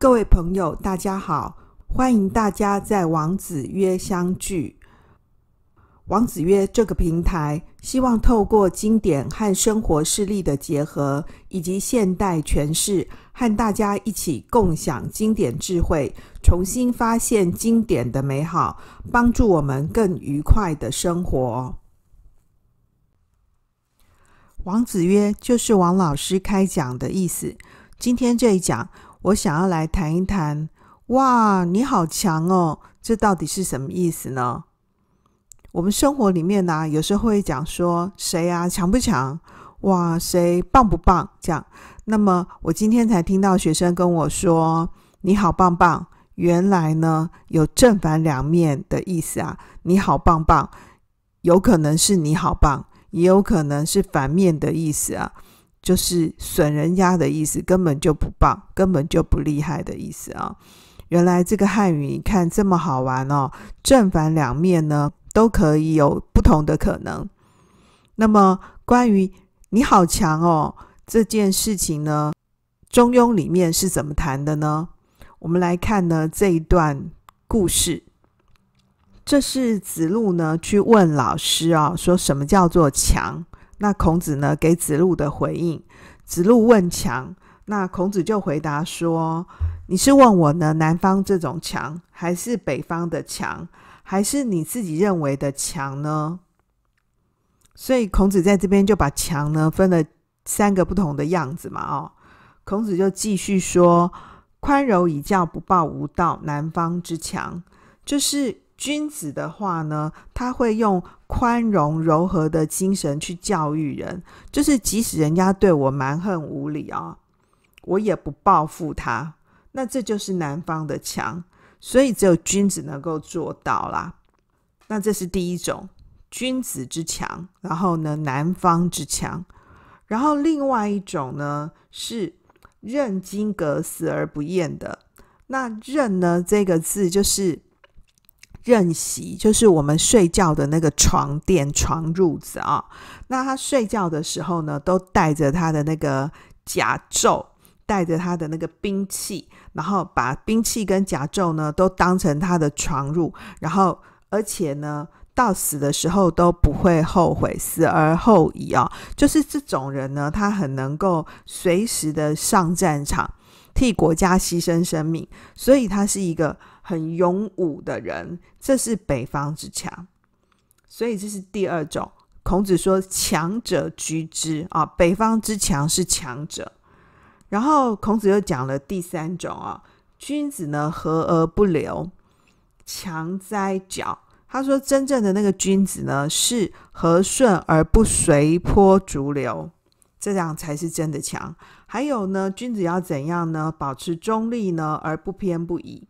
各位朋友，大家好！欢迎大家在王子约相聚。王子约这个平台，希望透过经典和生活事例的结合，以及现代诠释，和大家一起共享经典智慧，重新发现经典的美好，帮助我们更愉快的生活。王子约就是王老师开讲的意思。今天这一讲。我想要来谈一谈，哇，你好强哦，这到底是什么意思呢？我们生活里面呢，有时候会讲说谁啊强不强，哇，谁棒不棒这样。那么我今天才听到学生跟我说你好棒棒，原来呢有正反两面的意思啊。你好棒棒，有可能是你好棒，也有可能是反面的意思啊。就是损人家的意思，根本就不棒，根本就不厉害的意思啊！原来这个汉语，你看这么好玩哦，正反两面呢都可以有不同的可能。那么关于你好强哦这件事情呢，《中庸》里面是怎么谈的呢？我们来看呢这一段故事。这是子路呢去问老师啊，说什么叫做强？那孔子呢，给子路的回应。子路问强，那孔子就回答说：“你是问我呢，南方这种强，还是北方的强，还是你自己认为的强呢？”所以孔子在这边就把强呢分了三个不同的样子嘛。哦，孔子就继续说：“宽容以教，不报无道。南方之强，就是。”君子的话呢，他会用宽容柔和的精神去教育人，就是即使人家对我蛮横无理啊，我也不报复他。那这就是男方的强，所以只有君子能够做到啦。那这是第一种君子之强。然后呢，男方之强。然后另外一种呢是任金阁死而不厌的。那任呢这个字就是。任席就是我们睡觉的那个床垫、床褥子啊。那他睡觉的时候呢，都带着他的那个甲胄，带着他的那个兵器，然后把兵器跟甲胄呢都当成他的床褥。然后，而且呢，到死的时候都不会后悔，死而后已啊。就是这种人呢，他很能够随时的上战场，替国家牺牲生命，所以他是一个。很勇武的人，这是北方之强，所以这是第二种。孔子说：“强者居之啊，北方之强是强者。”然后孔子又讲了第三种啊，君子呢和而不留，强哉矫。他说：“真正的那个君子呢，是和顺而不随波逐流，这样才是真的强。还有呢，君子要怎样呢？保持中立呢，而不偏不倚。”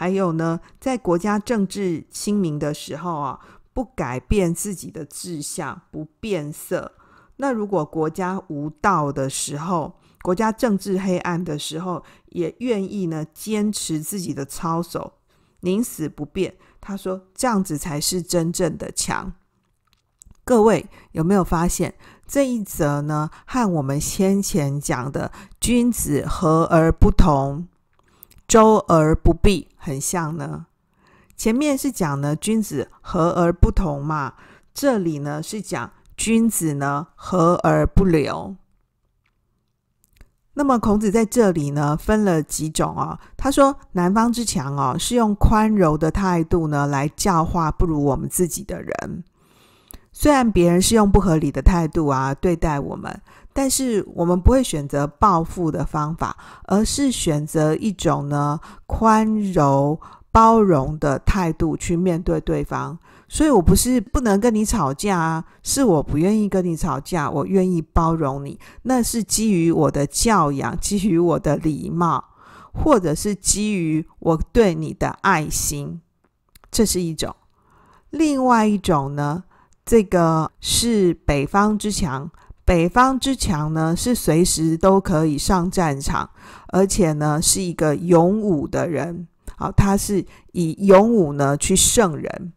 还有呢，在国家政治清明的时候啊，不改变自己的志向，不变色。那如果国家无道的时候，国家政治黑暗的时候，也愿意呢坚持自己的操守，宁死不变。他说这样子才是真正的强。各位有没有发现这一则呢？和我们先前讲的君子和而不同。周而不避很像呢。前面是讲呢，君子和而不同嘛。这里呢是讲君子呢，和而不留。那么孔子在这里呢，分了几种啊。他说，南方之强哦，是用宽容的态度呢，来教化不如我们自己的人。虽然别人是用不合理的态度啊，对待我们。但是我们不会选择报复的方法，而是选择一种呢宽容包容的态度去面对对方。所以，我不是不能跟你吵架，啊，是我不愿意跟你吵架，我愿意包容你。那是基于我的教养，基于我的礼貌，或者是基于我对你的爱心。这是一种。另外一种呢，这个是北方之强。北方之强呢，是随时都可以上战场，而且呢是一个勇武的人。好，他是以勇武呢去胜人。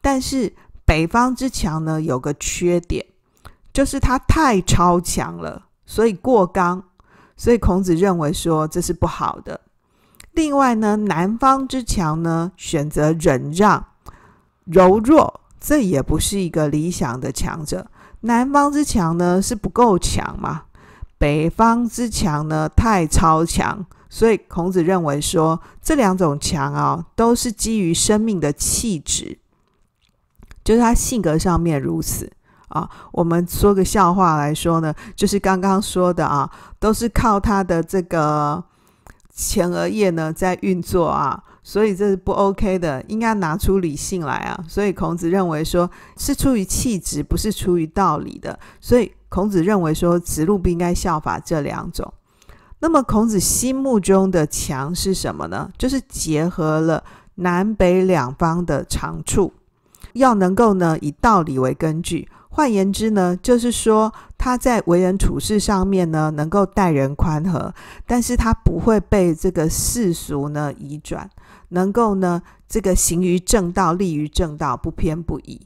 但是北方之强呢有个缺点，就是他太超强了，所以过刚，所以孔子认为说这是不好的。另外呢，南方之强呢选择忍让、柔弱，这也不是一个理想的强者。南方之强呢是不够强嘛，北方之强呢太超强，所以孔子认为说这两种强啊都是基于生命的气质，就是他性格上面如此啊。我们说个笑话来说呢，就是刚刚说的啊，都是靠他的这个前额叶呢在运作啊。所以这是不 OK 的，应该拿出理性来啊！所以孔子认为说，是出于气质，不是出于道理的。所以孔子认为说，子路不应该效法这两种。那么孔子心目中的强是什么呢？就是结合了南北两方的长处，要能够呢以道理为根据。换言之呢，就是说他在为人处事上面呢，能够待人宽和，但是他不会被这个世俗呢移转。能够呢，这个行于正道，立于正道，不偏不倚。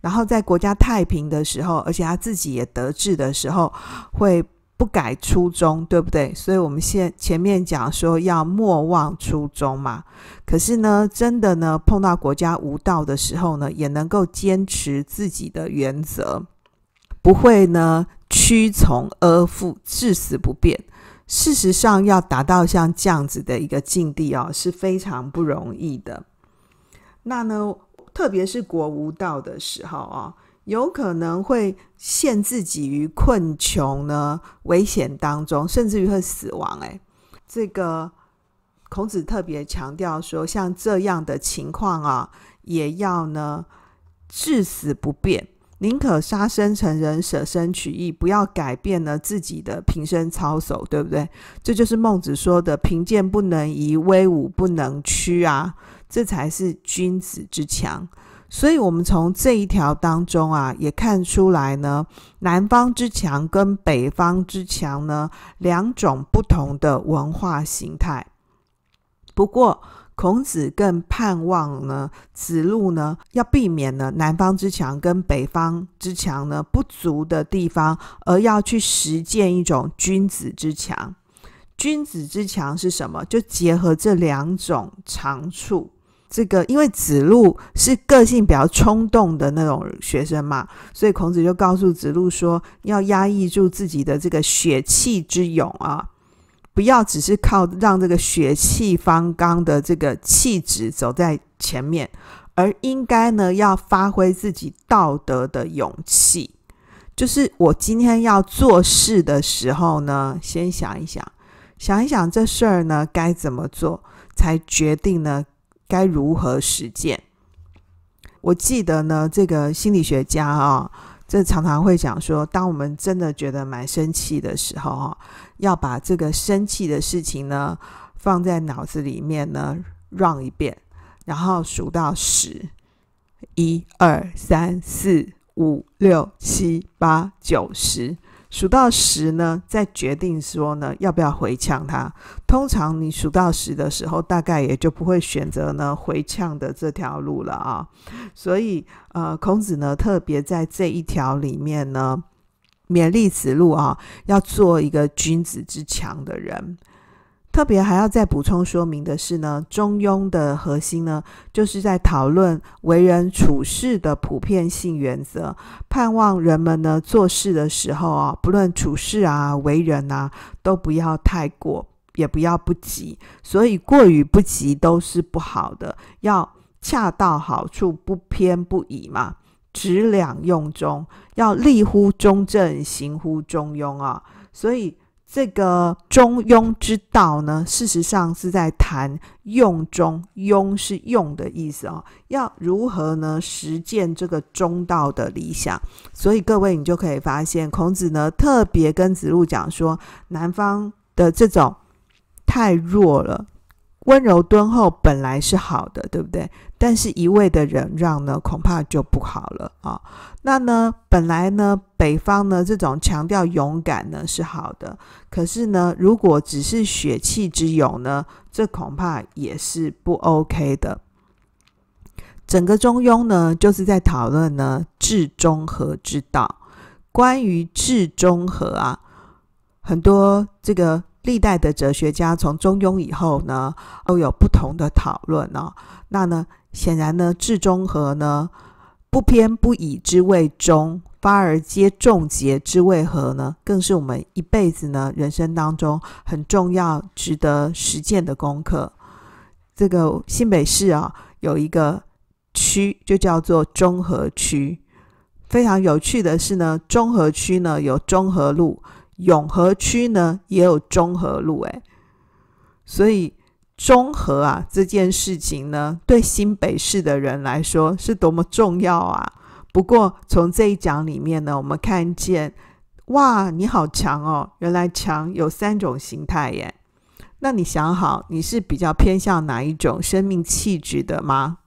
然后在国家太平的时候，而且他自己也得志的时候，会不改初衷，对不对？所以，我们现前面讲说要莫忘初衷嘛。可是呢，真的呢，碰到国家无道的时候呢，也能够坚持自己的原则，不会呢屈从而复，至死不变。事实上，要达到像这样子的一个境地哦，是非常不容易的。那呢，特别是国无道的时候哦，有可能会陷自己于困穷呢、危险当中，甚至于会死亡。哎，这个孔子特别强调说，像这样的情况啊，也要呢至死不变。宁可杀身成人，舍身取义，不要改变了自己的平生操守，对不对？这就是孟子说的“贫贱不能移，威武不能屈”啊，这才是君子之强。所以，我们从这一条当中啊，也看出来呢，南方之强跟北方之强呢，两种不同的文化形态。不过，孔子更盼望呢，子路呢要避免呢南方之强跟北方之强呢不足的地方，而要去实践一种君子之强。君子之强是什么？就结合这两种长处。这个因为子路是个性比较冲动的那种学生嘛，所以孔子就告诉子路说，要压抑住自己的这个血气之勇啊。不要只是靠让这个血气方刚的这个气质走在前面，而应该呢要发挥自己道德的勇气。就是我今天要做事的时候呢，先想一想，想一想这事儿呢该怎么做，才决定呢该如何实践。我记得呢，这个心理学家啊。这常常会讲说，当我们真的觉得蛮生气的时候，哈，要把这个生气的事情呢放在脑子里面呢，让一遍，然后数到十，一二三四五六七八九十。数到十呢，再决定说呢要不要回呛他。通常你数到十的时候，大概也就不会选择呢回呛的这条路了啊。所以，呃，孔子呢特别在这一条里面呢勉励子路啊，要做一个君子之强的人。特别还要再补充说明的是呢，中庸的核心呢，就是在讨论为人处事的普遍性原则，盼望人们呢做事的时候啊，不论处事啊、为人啊，都不要太过，也不要不及，所以过于不及都是不好的，要恰到好处，不偏不倚嘛，直两用中，要立乎中正，行乎中庸啊，所以。这个中庸之道呢，事实上是在谈用中庸是用的意思哦。要如何呢实践这个中道的理想？所以各位，你就可以发现，孔子呢特别跟子路讲说，南方的这种太弱了。温柔敦厚本来是好的，对不对？但是一味的忍让呢，恐怕就不好了啊。那呢，本来呢，北方呢，这种强调勇敢呢是好的。可是呢，如果只是血气之勇呢，这恐怕也是不 OK 的。整个中庸呢，就是在讨论呢，治中和之道。关于治中和啊，很多这个。历代的哲学家从中庸以后呢，都有不同的讨论呢。那呢，显然呢，至中和呢，不偏不倚之谓中，发而皆众结之谓和呢，更是我们一辈子呢，人生当中很重要、值得实践的功课。这个新北市啊，有一个区就叫做中和区。非常有趣的是呢，中和区呢有中和路。永和区呢也有中和路，诶，所以中和啊这件事情呢，对新北市的人来说是多么重要啊！不过从这一讲里面呢，我们看见，哇，你好强哦！原来强有三种形态耶。那你想好你是比较偏向哪一种生命气质的吗？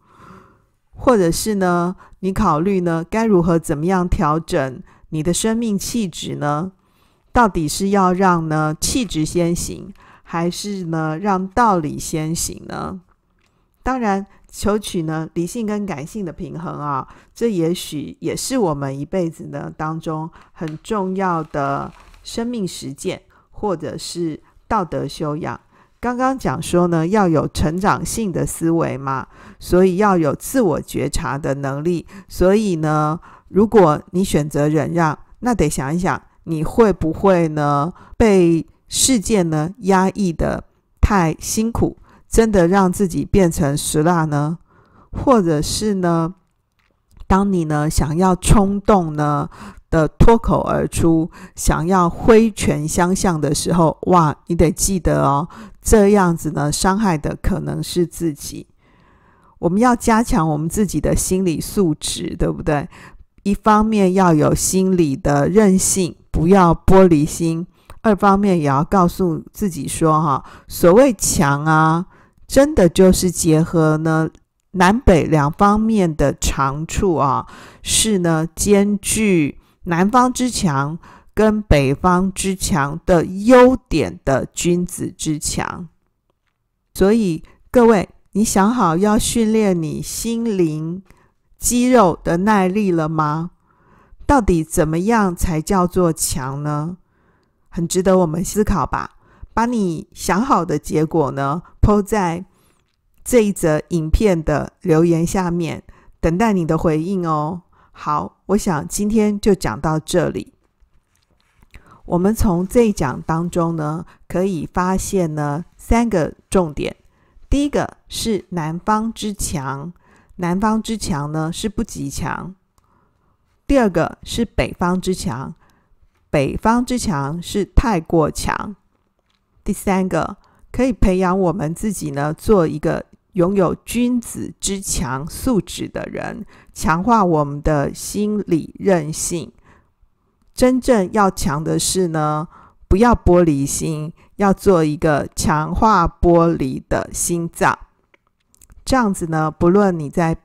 或者是呢，你考虑呢该如何怎么样调整你的生命气质呢？到底是要让呢气质先行，还是呢让道理先行呢？当然，求取呢理性跟感性的平衡啊，这也许也是我们一辈子呢当中很重要的生命实践，或者是道德修养。刚刚讲说呢要有成长性的思维嘛，所以要有自我觉察的能力。所以呢，如果你选择忍让，那得想一想。你会不会呢被事件呢压抑的太辛苦，真的让自己变成石蜡呢？或者是呢，当你呢想要冲动呢的脱口而出，想要挥拳相向的时候，哇，你得记得哦，这样子呢伤害的可能是自己。我们要加强我们自己的心理素质，对不对？一方面要有心理的韧性。不要玻璃心，二方面也要告诉自己说哈，所谓强啊，真的就是结合呢南北两方面的长处啊，是呢兼具南方之强跟北方之强的优点的君子之强。所以各位，你想好要训练你心灵肌肉的耐力了吗？到底怎么样才叫做强呢？很值得我们思考吧。把你想好的结果呢，抛在这一则影片的留言下面，等待你的回应哦。好，我想今天就讲到这里。我们从这一讲当中呢，可以发现呢三个重点。第一个是南方之强，南方之强呢是不及强。第二个是北方之强，北方之强是太过强。第三个可以培养我们自己呢，做一个拥有君子之强素质的人，强化我们的心理韧性。真正要强的是呢，不要玻璃心，要做一个强化玻璃的心脏。这样子呢，不论你在。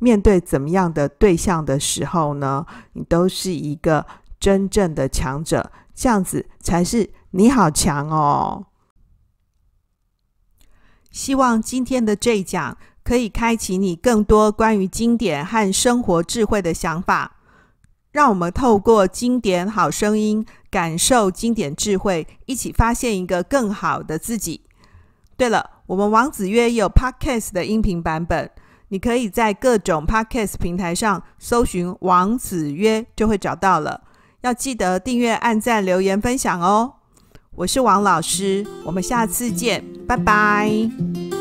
面对怎么样的对象的时候呢，你都是一个真正的强者，这样子才是你好强哦。希望今天的这一讲可以开启你更多关于经典和生活智慧的想法，让我们透过经典好声音感受经典智慧，一起发现一个更好的自己。对了，我们王子约有 podcast 的音频版本。你可以在各种 podcast 平台上搜寻王子约，就会找到了。要记得订阅、按赞、留言、分享哦！我是王老师，我们下次见，拜拜。